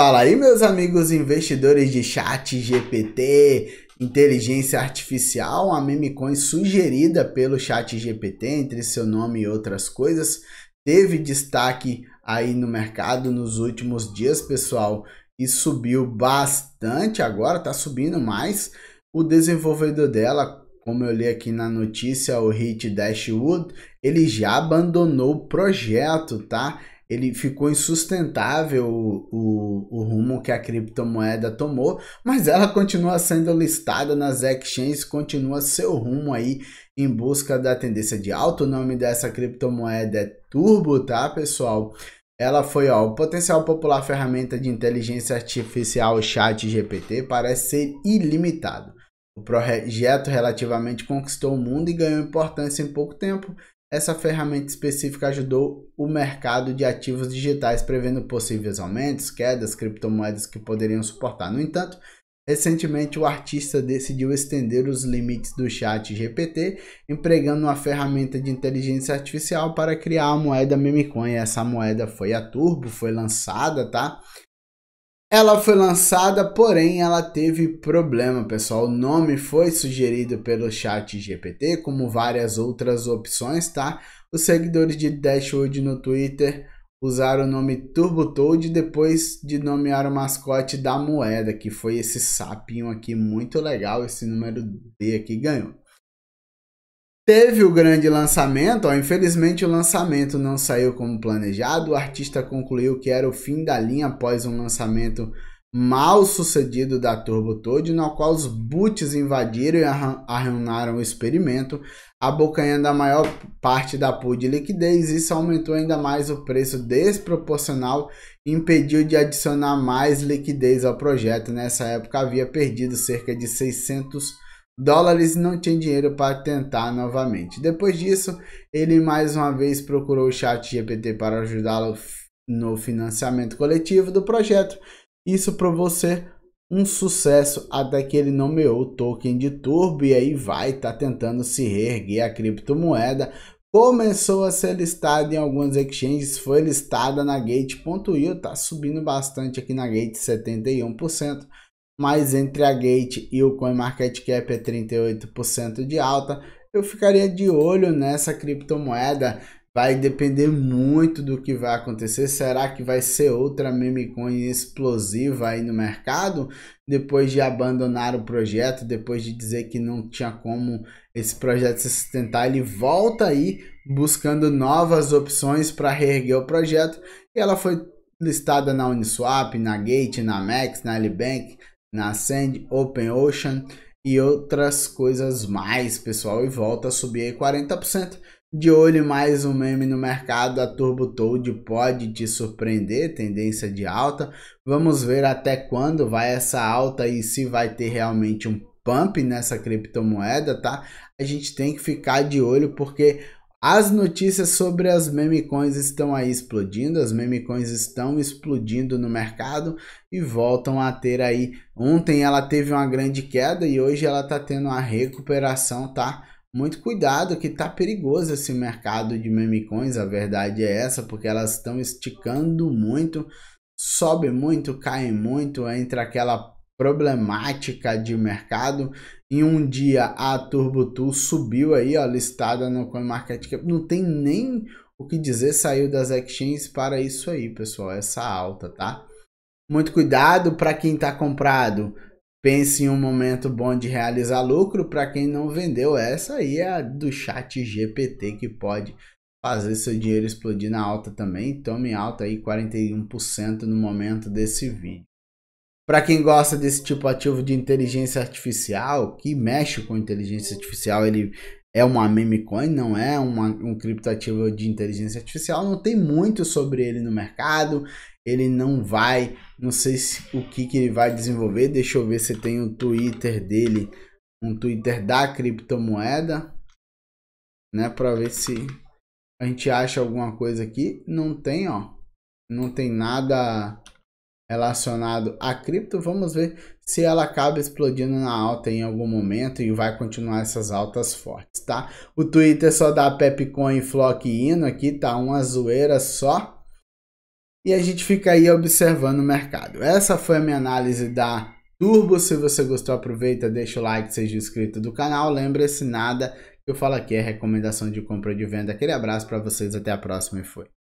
Fala aí, meus amigos investidores de chat GPT, inteligência artificial, a memecoin sugerida pelo chat GPT, entre seu nome e outras coisas, teve destaque aí no mercado nos últimos dias, pessoal, e subiu bastante agora, tá subindo mais. O desenvolvedor dela, como eu li aqui na notícia, o Hit Dashwood, ele já abandonou o projeto, tá? ele ficou insustentável o, o, o, rumo que a criptomoeda tomou, mas ela continua sendo listada nas exchanges, continua seu rumo aí em busca da tendência de alta. O nome dessa criptomoeda é Turbo, tá, pessoal? Ela foi ó, o potencial popular ferramenta de inteligência artificial Chat GPT parece ser ilimitado. O projeto relativamente conquistou o mundo e ganhou importância em pouco tempo, essa ferramenta específica ajudou o mercado de ativos digitais prevendo possíveis aumentos, quedas, criptomoedas que poderiam suportar. No entanto, recentemente o artista decidiu estender os limites do chat GPT, empregando uma ferramenta de inteligência artificial para criar a moeda memecoin. Essa moeda foi a Turbo, foi lançada, tá? Ela foi lançada, porém ela teve problema, pessoal. O nome foi sugerido pelo chat GPT, como várias outras opções, tá? Os seguidores de Dashwood no Twitter usaram o nome TurboToad depois de nomear o mascote da moeda, que foi esse sapinho aqui, muito legal, esse número D aqui ganhou. Teve o grande lançamento, ó, infelizmente o lançamento não saiu como planejado. O artista concluiu que era o fim da linha após um lançamento mal sucedido da Turbo Toad, no qual os boots invadiram e arruinaram o experimento, abocanhando a maior parte da pool de liquidez. Isso aumentou ainda mais o preço desproporcional e impediu de adicionar mais liquidez ao projeto. Nessa época havia perdido cerca de 600 dólares e não tinha dinheiro para tentar novamente. Depois disso, ele mais uma vez procurou o chat GPT para ajudá-lo no financiamento coletivo do projeto. Isso provou ser um sucesso até que ele nomeou o token de Turbo e aí vai tá tentando se reerguer a criptomoeda. Começou a ser listada em algumas exchanges, foi listada na Gate.io, tá subindo bastante aqui na Gate 71% mas entre a Gate e o CoinMarketCap é 38% de alta, eu ficaria de olho nessa criptomoeda. Vai depender muito do que vai acontecer. Será que vai ser outra meme coin explosiva aí no mercado? Depois de abandonar o projeto, depois de dizer que não tinha como esse projeto se sustentar, ele volta aí buscando novas opções para reerguer o projeto. E ela foi listada na Uniswap, na Gate, na Max, na Alibank, na Sand, Open Ocean e outras coisas mais, pessoal. E volta a subir aí 40%. De olho mais um meme no mercado, a Turbo Toad pode te surpreender, tendência de alta. Vamos ver até quando vai essa alta e se vai ter realmente um pump nessa criptomoeda, tá? A gente tem que ficar de olho porque as notícias sobre as meme coins estão aí explodindo, as meme coins estão explodindo no mercado e voltam a ter aí. Ontem ela teve uma grande queda e hoje ela tá tendo uma recuperação, tá? Muito cuidado que tá perigoso esse mercado de meme coins, a verdade é essa, porque elas estão esticando muito, sobe muito, cai muito, entra aquela problemática de mercado em um dia a TurboTu subiu aí, ó, listada no CoinMarketCap. Não tem nem o que dizer, saiu das exchanges para isso aí, pessoal, essa alta, tá? Muito cuidado para quem está comprado. Pense em um momento bom de realizar lucro. Para quem não vendeu, essa aí é a do chat GPT que pode fazer seu dinheiro explodir na alta também. Tome alta aí 41% no momento desse vídeo. Para quem gosta desse tipo ativo de inteligência artificial, que mexe com inteligência artificial, ele é uma meme coin, não é uma, um criptoativo de inteligência artificial, não tem muito sobre ele no mercado, ele não vai, não sei se, o que, que ele vai desenvolver, deixa eu ver se tem o Twitter dele, um Twitter da criptomoeda, né, para ver se a gente acha alguma coisa aqui, não tem, ó, não tem nada relacionado à cripto. Vamos ver se ela acaba explodindo na alta em algum momento e vai continuar essas altas fortes, tá? O Twitter só dá Pepcoin, Flock e Hino aqui, tá uma zoeira só. E a gente fica aí observando o mercado. Essa foi a minha análise da Turbo. Se você gostou, aproveita, deixa o like, seja inscrito do canal. Lembre-se nada que eu falo aqui é recomendação de compra e de venda. Aquele abraço para vocês, até a próxima e foi.